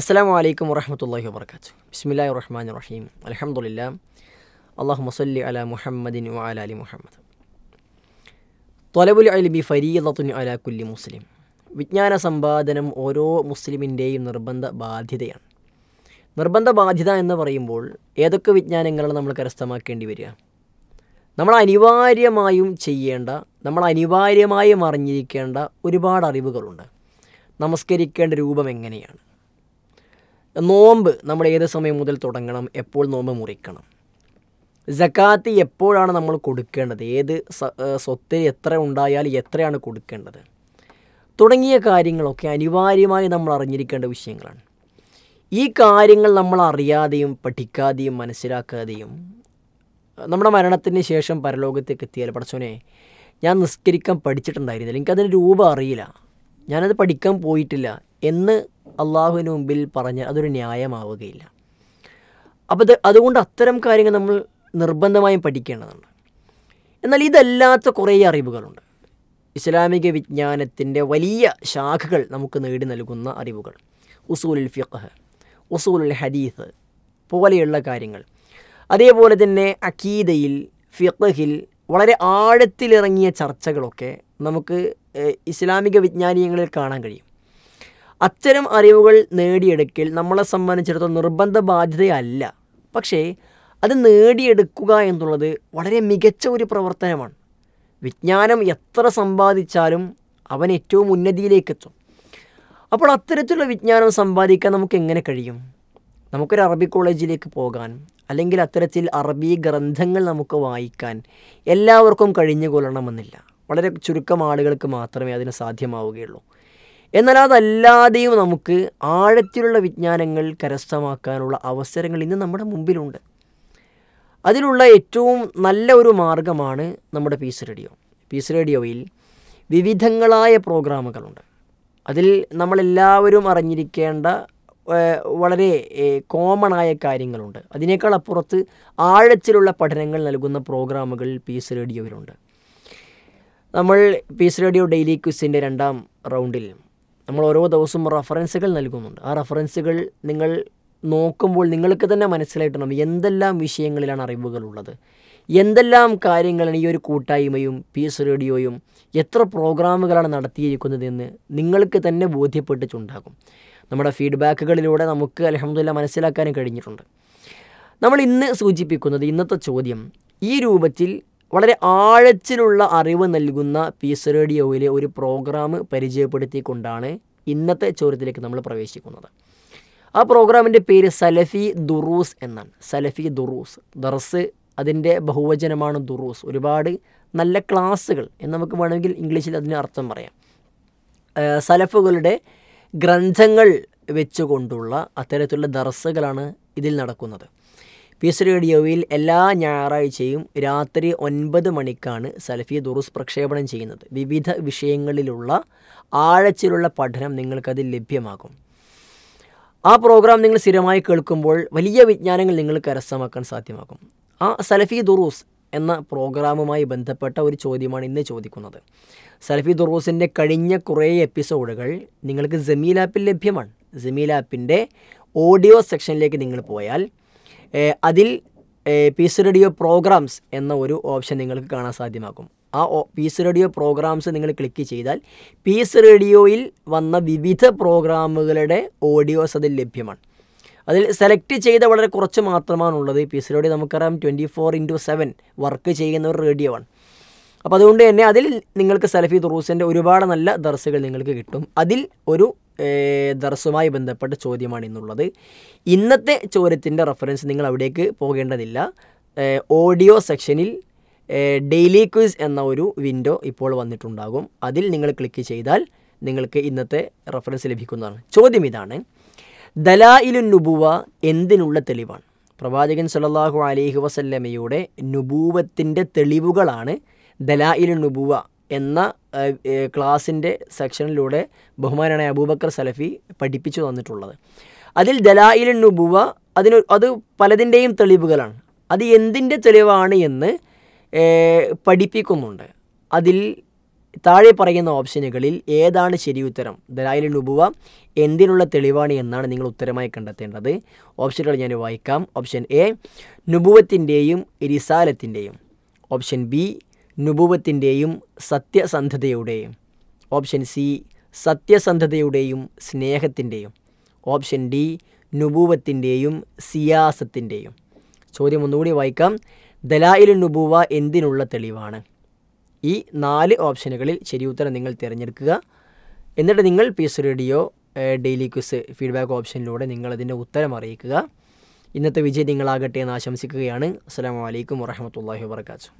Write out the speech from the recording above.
അസ്സാം വലൈക്കും വറഹമത്തല്ലാഹി വർക്കാത്തു ബിസ്മില്ലാ റഹ്മാൻ റഹീം അലഹമുല്ല അള്ളാഹു മസല്ലി അല മുഹമ്മദിൻ അല അലി മുഹമ്മദ് തൊലബുൽ അലിബി ഫരീദത്തുൻ അല കുല്ലി മുസ്ലിം വിജ്ഞാന സമ്പാദനം ഓരോ മുസ്ലിമിൻ്റെയും നിർബന്ധ ബാധ്യതയാണ് നിർബന്ധ ബാധ്യത എന്ന് പറയുമ്പോൾ ഏതൊക്കെ വിജ്ഞാനങ്ങളാണ് നമ്മൾ കരസ്ഥമാക്കേണ്ടി വരിക നമ്മൾ അനിവാര്യമായും ചെയ്യേണ്ട നമ്മൾ അനിവാര്യമായും അറിഞ്ഞിരിക്കേണ്ട ഒരുപാട് അറിവുകളുണ്ട് നമസ്കരിക്കേണ്ട രൂപം എങ്ങനെയാണ് നോമ്പ് നമ്മൾ ഏത് സമയം മുതൽ തുടങ്ങണം എപ്പോൾ നോമ്പ് മുറിക്കണം ജക്കാത്ത് എപ്പോഴാണ് നമ്മൾ കൊടുക്കേണ്ടത് ഏത് സ്വത്ത് എത്ര ഉണ്ടായാൽ എത്രയാണ് കൊടുക്കേണ്ടത് തുടങ്ങിയ കാര്യങ്ങളൊക്കെ അനിവാര്യമായി നമ്മൾ അറിഞ്ഞിരിക്കേണ്ട വിഷയങ്ങളാണ് ഈ കാര്യങ്ങൾ നമ്മൾ അറിയാതെയും പഠിക്കാതെയും മനസ്സിലാക്കാതെയും നമ്മുടെ മരണത്തിന് ശേഷം പരലോകത്തേക്ക് എത്തിയാൽ പടച്ചോനെ ഞാൻ നിസ്കരിക്കാൻ പഠിച്ചിട്ടുണ്ടായിരുന്നില്ല എനിക്കതിൻ്റെ രൂപം അറിയില്ല ഞാനത് പഠിക്കാൻ പോയിട്ടില്ല എന്ന് അള്ളാഹുവിന് മുമ്പിൽ പറഞ്ഞ് അതൊരു ന്യായമാവുകയില്ല അപ്പോൾ അതുകൊണ്ട് അത്തരം കാര്യങ്ങൾ നമ്മൾ നിർബന്ധമായും പഠിക്കേണ്ടതുണ്ട് എന്നാൽ ഇതല്ലാത്ത കുറേ അറിവുകളുണ്ട് ഇസ്ലാമിക വിജ്ഞാനത്തിൻ്റെ വലിയ ശാഖകൾ നമുക്ക് നേടി നൽകുന്ന അറിവുകൾ ഉസൂലുൽ ഫിഖ് ഉസൂലുൽ ഹദീസ് പോലെയുള്ള കാര്യങ്ങൾ അതേപോലെ തന്നെ അക്കീദയിൽ ഫിഖിൽ വളരെ ആഴത്തിലിറങ്ങിയ ചർച്ചകളൊക്കെ നമുക്ക് ഇസ്ലാമിക വിജ്ഞാനീയങ്ങളിൽ കാണാൻ കഴിയും അത്തരം അറിവുകൾ നേടിയെടുക്കൽ നമ്മളെ സംബന്ധിച്ചിടത്തോളം നിർബന്ധ ബാധ്യതയല്ല പക്ഷേ അത് നേടിയെടുക്കുക എന്നുള്ളത് വളരെ മികച്ച ഒരു പ്രവർത്തനമാണ് വിജ്ഞാനം എത്ര സമ്പാദിച്ചാലും അവൻ ഏറ്റവും ഉന്നതിയിലേക്ക് എത്തും അപ്പോൾ അത്തരത്തിലുള്ള വിജ്ഞാനം സമ്പാദിക്കാൻ നമുക്ക് എങ്ങനെ കഴിയും നമുക്കൊരു അറബി കോളേജിലേക്ക് പോകാൻ അല്ലെങ്കിൽ അത്തരത്തിൽ അറബി ഗ്രന്ഥങ്ങൾ നമുക്ക് വായിക്കാൻ എല്ലാവർക്കും കഴിഞ്ഞു വളരെ ചുരുക്കം ആളുകൾക്ക് മാത്രമേ അതിന് സാധ്യമാവുകയുള്ളൂ എന്നാൽ അതല്ലാതെയും നമുക്ക് ആഴത്തിലുള്ള വിജ്ഞാനങ്ങൾ കരസ്ഥമാക്കാനുള്ള അവസരങ്ങൾ ഇന്ന് നമ്മുടെ മുമ്പിലുണ്ട് അതിനുള്ള ഏറ്റവും നല്ല ഒരു മാർഗമാണ് നമ്മുടെ പീസ് റേഡിയോ പീസ് റേഡിയോയിൽ വിവിധങ്ങളായ പ്രോഗ്രാമുകളുണ്ട് അതിൽ നമ്മളെല്ലാവരും അറിഞ്ഞിരിക്കേണ്ട വളരെ കോമണായ കാര്യങ്ങളുണ്ട് അതിനേക്കാൾ അപ്പുറത്ത് ആഴത്തിലുള്ള പഠനങ്ങൾ നൽകുന്ന പ്രോഗ്രാമുകൾ പീസ് റേഡിയോയിലുണ്ട് നമ്മൾ പീസ് റേഡിയോ ഡെയിലി ക്വിസിൻ്റെ രണ്ടാം റൗണ്ടിൽ നമ്മൾ ഓരോ ദിവസവും റഫറൻസുകൾ നൽകുന്നുണ്ട് ആ റഫറൻസുകൾ നിങ്ങൾ നോക്കുമ്പോൾ നിങ്ങൾക്ക് തന്നെ മനസ്സിലായിട്ടുണ്ട് എന്തെല്ലാം വിഷയങ്ങളിലാണ് അറിവുകളുള്ളത് എന്തെല്ലാം കാര്യങ്ങളാണ് ഈ ഒരു കൂട്ടായ്മയും എസ് റേഡിയോയും എത്ര പ്രോഗ്രാമുകളാണ് നടത്തിയിരിക്കുന്നതെന്ന് നിങ്ങൾക്ക് തന്നെ ബോധ്യപ്പെട്ടിട്ടുണ്ടാകും നമ്മുടെ ഫീഡ്ബാക്കുകളിലൂടെ നമുക്ക് അലഹമ്മദില്ല മനസ്സിലാക്കാനും കഴിഞ്ഞിട്ടുണ്ട് നമ്മൾ ഇന്ന് സൂചിപ്പിക്കുന്നത് ഇന്നത്തെ ചോദ്യം ഈ രൂപത്തിൽ വളരെ ആഴത്തിലുള്ള അറിവ് നൽകുന്ന എസ് റേഡിയോയിലെ ഒരു പ്രോഗ്രാം പരിചയപ്പെടുത്തിക്കൊണ്ടാണ് ഇന്നത്തെ ചോദ്യത്തിലേക്ക് നമ്മൾ പ്രവേശിക്കുന്നത് ആ പ്രോഗ്രാമിൻ്റെ പേര് സലഫി ദുറൂസ് എന്നാണ് സലഫി ദുറൂസ് ദർസ് അതിൻ്റെ ബഹുവചനമാണ് ദുറൂസ് ഒരുപാട് നല്ല ക്ലാസ്സുകൾ എന്ന് നമുക്ക് വേണമെങ്കിൽ ഇംഗ്ലീഷിൽ അതിന് അർത്ഥം പറയാം സലഫുകളുടെ ഗ്രന്ഥങ്ങൾ വെച്ചുകൊണ്ടുള്ള അത്തരത്തിലുള്ള ദർസുകളാണ് ഇതിൽ നടക്കുന്നത് പീസ് റേഡിയോയിൽ എല്ലാ ഞായറാഴ്ചയും രാത്രി ഒൻപത് മണിക്കാണ് സലഫി ദുറുസ് പ്രക്ഷേപണം ചെയ്യുന്നത് വിവിധ വിഷയങ്ങളിലുള്ള ആഴച്ചിലുള്ള പഠനം നിങ്ങൾക്കത് ലഭ്യമാകും ആ പ്രോഗ്രാം നിങ്ങൾ സ്ഥിരമായി കേൾക്കുമ്പോൾ വലിയ വിജ്ഞാനങ്ങൾ നിങ്ങൾക്ക് കരസ്ഥമാക്കാൻ സാധ്യമാകും ആ സലഫി ദുറൂസ് എന്ന പ്രോഗ്രാമുമായി ബന്ധപ്പെട്ട ഒരു ചോദ്യമാണ് ഇന്ന് ചോദിക്കുന്നത് സലഫി ദുറൂസിൻ്റെ കഴിഞ്ഞ കുറേ എപ്പിസോഡുകൾ നിങ്ങൾക്ക് ജമീൽ ആപ്പിൽ ലഭ്യമാണ് ജമീൽ ആപ്പിൻ്റെ ഓഡിയോ സെക്ഷനിലേക്ക് നിങ്ങൾ പോയാൽ അതിൽ പീസ് റേഡിയോ പ്രോഗ്രാംസ് എന്ന ഒരു ഓപ്ഷൻ നിങ്ങൾക്ക് കാണാൻ സാധ്യമാക്കും ആ പീസ് റേഡിയോ പ്രോഗ്രാംസ് നിങ്ങൾ ക്ലിക്ക് ചെയ്താൽ പീസ് റേഡിയോയിൽ വന്ന വിവിധ പ്രോഗ്രാമുകളുടെ ഓഡിയോസ് അതിൽ ലഭ്യമാണ് അതിൽ സെലക്ട് ചെയ്ത വളരെ കുറച്ച് മാത്രമാണുള്ളത് പീസ് റേഡിയോ നമുക്കറിയാം twenty four into seven work ചെയ്യുന്ന ഒരു റേഡിയോ ആണ് അപ്പോൾ അതുകൊണ്ട് തന്നെ അതിൽ നിങ്ങൾക്ക് സലഫി തുറൂസിൻ്റെ ഒരുപാട് നല്ല ദർസുകൾ നിങ്ങൾക്ക് കിട്ടും അതിൽ ഒരു ദർസുമായി ബന്ധപ്പെട്ട ചോദ്യമാണ് ഇന്നുള്ളത് ഇന്നത്തെ ചോദ്യത്തിൻ്റെ റെഫറൻസ് നിങ്ങൾ അവിടേക്ക് പോകേണ്ടതില്ല ഓഡിയോ സെക്ഷനിൽ ഡെയിലി ക്വിസ് എന്ന ഒരു വിൻഡോ ഇപ്പോൾ വന്നിട്ടുണ്ടാകും അതിൽ നിങ്ങൾ ക്ലിക്ക് ചെയ്താൽ നിങ്ങൾക്ക് ഇന്നത്തെ റെഫറൻസ് ലഭിക്കുന്നതാണ് ചോദ്യം ഇതാണ് ദലായിലു നുബുവ എന്തിനുള്ള തെളിവാണ് പ്രവാചകൻ സല്ലാഹു അലൈഹി വസല്ലമയുടെ നുബൂവത്തിൻ്റെ തെളിവുകളാണ് ദലായിലു നുബുവ എന്ന ക്ലാസിൻ്റെ സെക്ഷനിലൂടെ ബഹുമാനായ അബൂബക്കർ സലഫി പഠിപ്പിച്ചു തന്നിട്ടുള്ളത് അതിൽ ദലായിൽ നുബുവ അതിന് അത് പലതിൻ്റെയും തെളിവുകളാണ് അത് എന്തിൻ്റെ തെളിവാണ് എന്ന് പഠിപ്പിക്കുന്നുണ്ട് അതിൽ താഴെ പറയുന്ന ഓപ്ഷനുകളിൽ ഏതാണ് ശരി ഉത്തരം ദലായിൽ നുബുവ എന്തിനുള്ള തെളിവാണ് എന്നാണ് നിങ്ങൾ ഉത്തരമായി കണ്ടെത്തേണ്ടത് ഓപ്ഷനുകൾ ഞാൻ വായിക്കാം ഓപ്ഷൻ എ നുബുവത്തിൻ്റെയും റിസാലത്തിൻ്റെയും ഓപ്ഷൻ ബി നുപുവത്തിൻ്റെയും സത്യസന്ധതയുടെയും ഓപ്ഷൻ സി സത്യസന്ധതയുടെയും സ്നേഹത്തിൻ്റെയും ഓപ്ഷൻ ഡി നുപൂവത്തിൻ്റെയും സിയാസത്തിൻ്റെയും ചോദ്യം ഒന്നുകൂടി വായിക്കാം ദലായിലു നുപൂവ എന്തിനുള്ള തെളിവാണ് ഈ നാല് ഓപ്ഷനുകളിൽ ശരി ഉത്തരം നിങ്ങൾ തിരഞ്ഞെടുക്കുക എന്നിട്ട് നിങ്ങൾ S radio daily quiz feedback ഓപ്ഷനിലൂടെ നിങ്ങളതിൻ്റെ ഉത്തരം അറിയിക്കുക ഇന്നത്തെ വിജയം നിങ്ങളാകട്ടെ എന്ന് ആശംസിക്കുകയാണ് അസ്സാം വലൈക്കും വാഹമത്തല്ലാഹി വാബർക്കാത്തു